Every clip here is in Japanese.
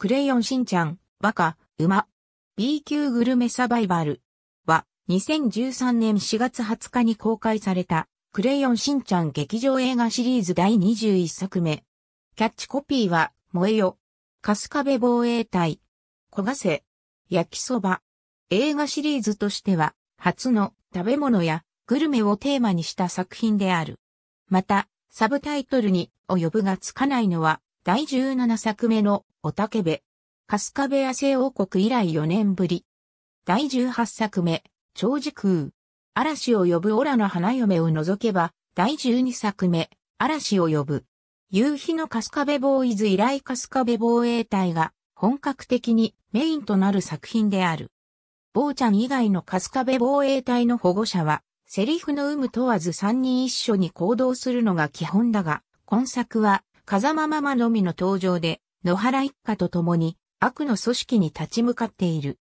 クレヨンしんちゃん、バカ、馬。B 級グルメサバイバルは2013年4月20日に公開されたクレヨンしんちゃん劇場映画シリーズ第21作目。キャッチコピーは燃えよ。春日部防衛隊。焦がせ。焼きそば。映画シリーズとしては初の食べ物やグルメをテーマにした作品である。また、サブタイトルに及ぶがつかないのは第17作目のおたけべ。春日部野生王国以来4年ぶり。第18作目、長時空。嵐を呼ぶオラの花嫁を除けば、第12作目、嵐を呼ぶ。夕日の春日部ボーイズ以来春日部防衛隊が本格的にメインとなる作品である。坊ちゃん以外の春日部防衛隊の保護者は、セリフの有無問わず3人一緒に行動するのが基本だが、今作は風間ママのみの登場で、野原一家と共に悪の組織に立ち向かっている。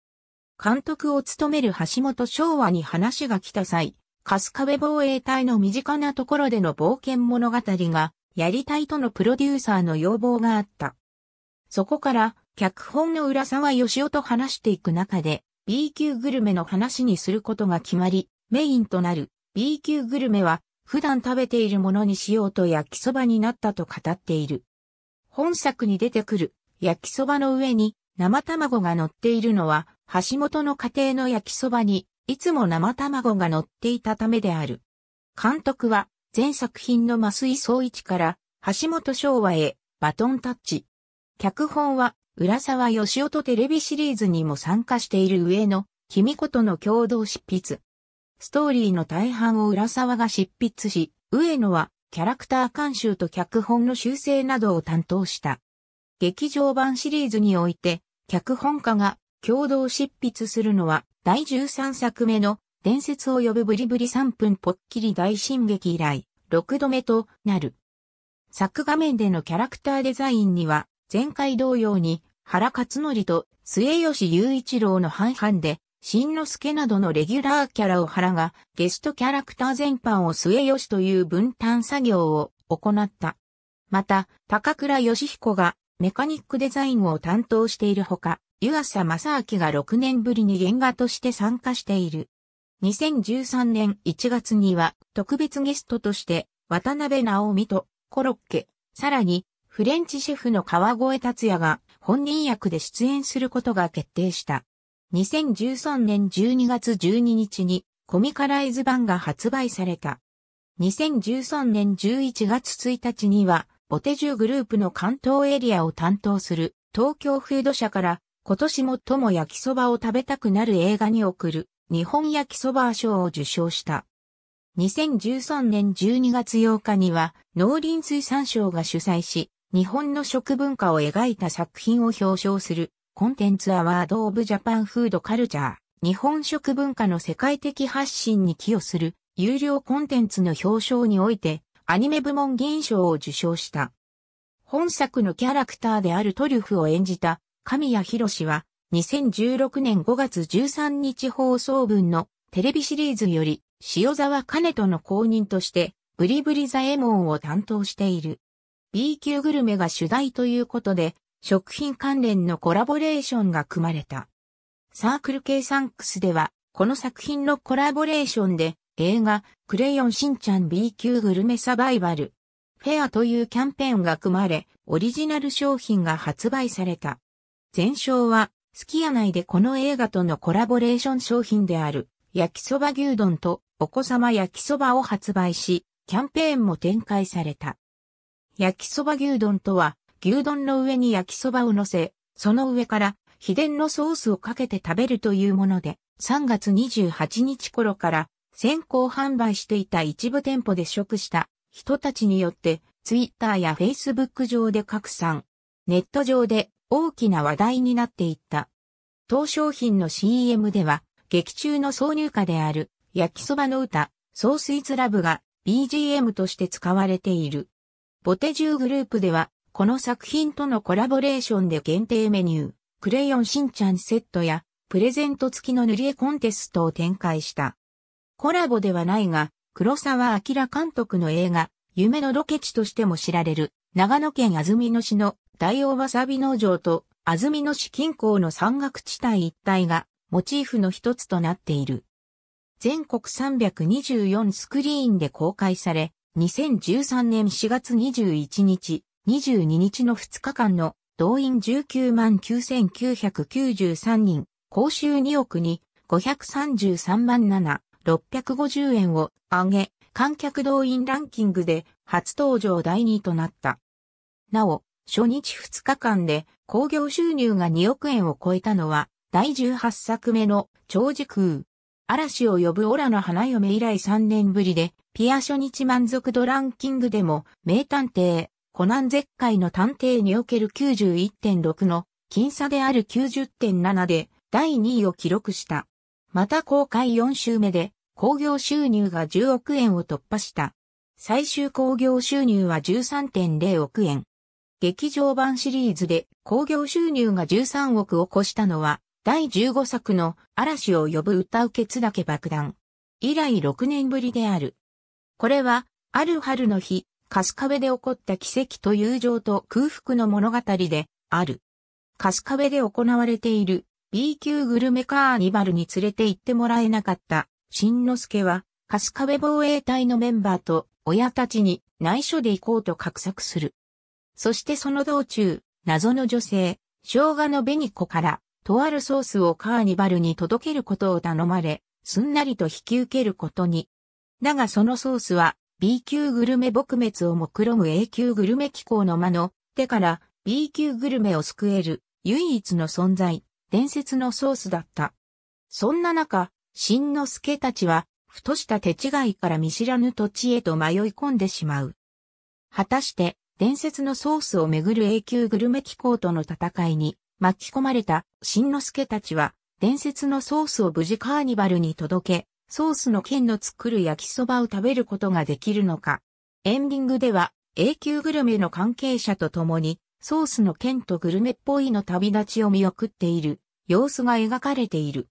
監督を務める橋本昭和に話が来た際、春日部防衛隊の身近なところでの冒険物語が、やりたいとのプロデューサーの要望があった。そこから、脚本の浦沢義雄と話していく中で、B 級グルメの話にすることが決まり、メインとなる B 級グルメは、普段食べているものにしようと焼きそばになったと語っている。本作に出てくる焼きそばの上に生卵が乗っているのは橋本の家庭の焼きそばにいつも生卵が乗っていたためである。監督は全作品の増井総一から橋本昭和へバトンタッチ。脚本は浦沢義夫とテレビシリーズにも参加している上野君子との共同執筆。ストーリーの大半を浦沢が執筆し、上野はキャラクター監修と脚本の修正などを担当した。劇場版シリーズにおいて、脚本家が共同執筆するのは第13作目の伝説を呼ぶブリブリ3分ぽっきり大進撃以来、6度目となる。作画面でのキャラクターデザインには、前回同様に原克則と末吉雄一郎の半々でしんのすけなどのレギュラーキャラを原が、ゲストキャラクター全般を末吉という分担作業を行った。また、高倉義彦がメカニックデザインを担当しているほか、湯浅正明が6年ぶりに原画として参加している。2013年1月には特別ゲストとして渡辺直美とコロッケ、さらにフレンチシェフの川越達也が本人役で出演することが決定した。2013年12月12日にコミカライズ版が発売された。2013年11月1日には、ボテジュグループの関東エリアを担当する東京フード社から今年最も焼きそばを食べたくなる映画に送る日本焼きそば賞を受賞した。2013年12月8日には農林水産省が主催し、日本の食文化を描いた作品を表彰するコンテンツアワードオブジャパンフードカルチャー、日本食文化の世界的発信に寄与する有料コンテンツの表彰において、アニメ部門銀賞を受賞した。本作のキャラクターであるトリュフを演じた神谷博士は、2016年5月13日放送分のテレビシリーズより、塩沢兼人の公認として、ブリブリザエモンを担当している。B 級グルメが主題ということで、食品関連のコラボレーションが組まれた。サークル系サンクスでは、この作品のコラボレーションで、映画、クレヨンしんちゃん B 級グルメサバイバル、フェアというキャンペーンが組まれ、オリジナル商品が発売された。前哨は、すき家内でこの映画とのコラボレーション商品である、焼きそば牛丼とお子様焼きそばを発売し、キャンペーンも展開された。焼きそば牛丼とは、牛丼の上に焼きそばを乗せ、その上から秘伝のソースをかけて食べるというもので、3月28日頃から先行販売していた一部店舗で食した人たちによって、ツイッターやフェイスブック上で拡散。ネット上で大きな話題になっていった。当商品の CM では、劇中の挿入歌である焼きそばの歌、ソースイズラブが BGM として使われている。ボテジューグループではこの作品とのコラボレーションで限定メニュー、クレヨンしんちゃんセットや、プレゼント付きの塗り絵コンテストを展開した。コラボではないが、黒沢明監督の映画、夢のロケ地としても知られる、長野県安曇野市の大王わさび農場と安曇野市近郊の山岳地帯一帯がモチーフの一つとなっている。全国324スクリーンで公開され、2013年4月21日、22日の2日間の動員19万9993人、公衆2億に533万7、650円を上げ、観客動員ランキングで初登場第2位となった。なお、初日2日間で興行収入が2億円を超えたのは、第18作目の長時空。嵐を呼ぶオラの花嫁以来3年ぶりで、ピア初日満足度ランキングでも名探偵コナン絶海の探偵における91.6の、僅差である90.7で、第2位を記録した。また公開4週目で、興行収入が10億円を突破した。最終興行収入は13.0億円。劇場版シリーズで興行収入が13億を超したのは、第15作の嵐を呼ぶ歌うケツだけ爆弾。以来6年ぶりである。これは、ある春の日、カスカベで起こった奇跡と友情と空腹の物語である。カスカベで行われている B 級グルメカーニバルに連れて行ってもらえなかった新之助はカスカベ防衛隊のメンバーと親たちに内緒で行こうと画策する。そしてその道中、謎の女性、生姜の紅子からとあるソースをカーニバルに届けることを頼まれ、すんなりと引き受けることに。だがそのソースは B 級グルメ撲滅を目論む A 級グルメ機構の間の手から B 級グルメを救える唯一の存在、伝説のソースだった。そんな中、新之助たちは、ふとした手違いから見知らぬ土地へと迷い込んでしまう。果たして、伝説のソースをめぐる A 級グルメ機構との戦いに巻き込まれた新之助たちは、伝説のソースを無事カーニバルに届け、ソースの剣の作る焼きそばを食べることができるのか。エンディングでは、永久グルメの関係者と共に、ソースの剣とグルメっぽいの旅立ちを見送っている様子が描かれている。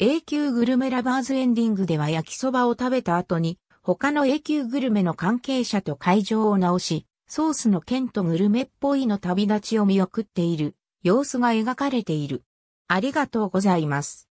永久グルメラバーズエンディングでは焼きそばを食べた後に、他の永久グルメの関係者と会場を直し、ソースの剣とグルメっぽいの旅立ちを見送っている様子が描かれている。ありがとうございます。